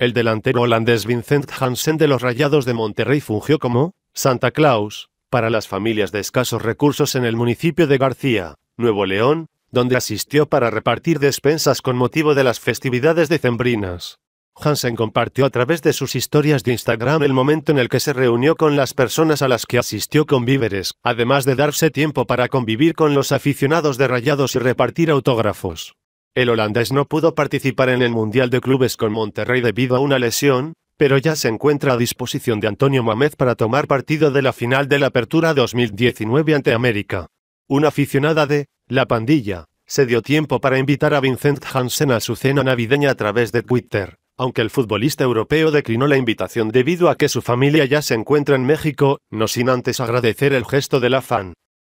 El delantero holandés Vincent Hansen de los Rayados de Monterrey fungió como Santa Claus para las familias de escasos recursos en el municipio de García, Nuevo León, donde asistió para repartir despensas con motivo de las festividades decembrinas. Hansen compartió a través de sus historias de Instagram el momento en el que se reunió con las personas a las que asistió con víveres, además de darse tiempo para convivir con los aficionados de rayados y repartir autógrafos. El holandés no pudo participar en el Mundial de Clubes con Monterrey debido a una lesión, pero ya se encuentra a disposición de Antonio Mamez para tomar partido de la final de la Apertura 2019 ante América. Una aficionada de La Pandilla se dio tiempo para invitar a Vincent Hansen a su cena navideña a través de Twitter, aunque el futbolista europeo declinó la invitación debido a que su familia ya se encuentra en México, no sin antes agradecer el gesto de la fan.